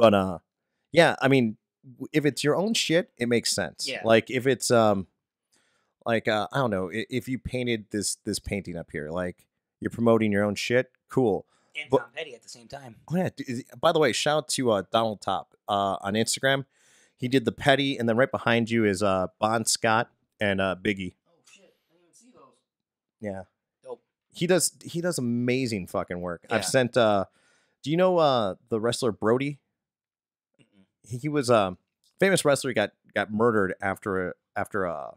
But uh, yeah, I mean, if it's your own shit, it makes sense. Yeah. Like if it's um, like uh, I don't know, if you painted this this painting up here, like you're promoting your own shit, cool. And but, Tom Petty at the same time. Oh yeah. By the way, shout out to uh, Donald Top uh, on Instagram. He did the Petty, and then right behind you is uh, Bon Scott and uh, Biggie. Oh shit! I didn't even see those. Yeah. Dope. He does. He does amazing fucking work. Yeah. I've sent. uh Do you know uh the wrestler Brody? he was a um, famous wrestler. He got got murdered after a, after a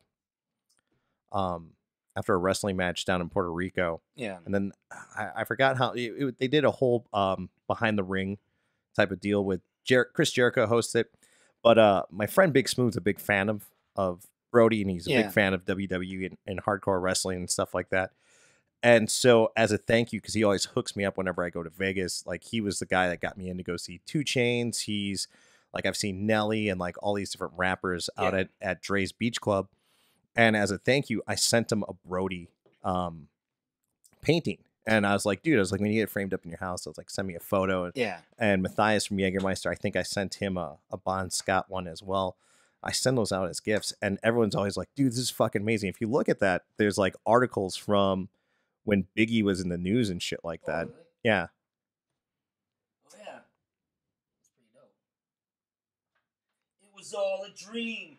uh, um after a wrestling match down in Puerto Rico. Yeah. And then I, I forgot how it, it, they did a whole um, behind the ring type of deal with Jer- Chris Jericho hosts it. But uh, my friend Big Smooth's a big fan of of Brody, and he's a yeah. big fan of WWE and, and, hardcore wrestling and stuff like that. And so, as a thank you, because he always hooks me up whenever I go to Vegas. Like he was the guy that got me in to go see Two Chains. He's like I've seen Nelly and like all these different rappers out yeah. at at Dre's Beach Club, and as a thank you, I sent him a Brody um, painting. And I was like, dude, I was like, when you get framed up in your house, I was like, send me a photo. And, yeah. And Matthias from Jägermeister, I think I sent him a, a Bond Scott one as well. I send those out as gifts, and everyone's always like, dude, this is fucking amazing. If you look at that, there's like articles from when Biggie was in the news and shit like oh, that. Oh, really? Yeah. was all a dream.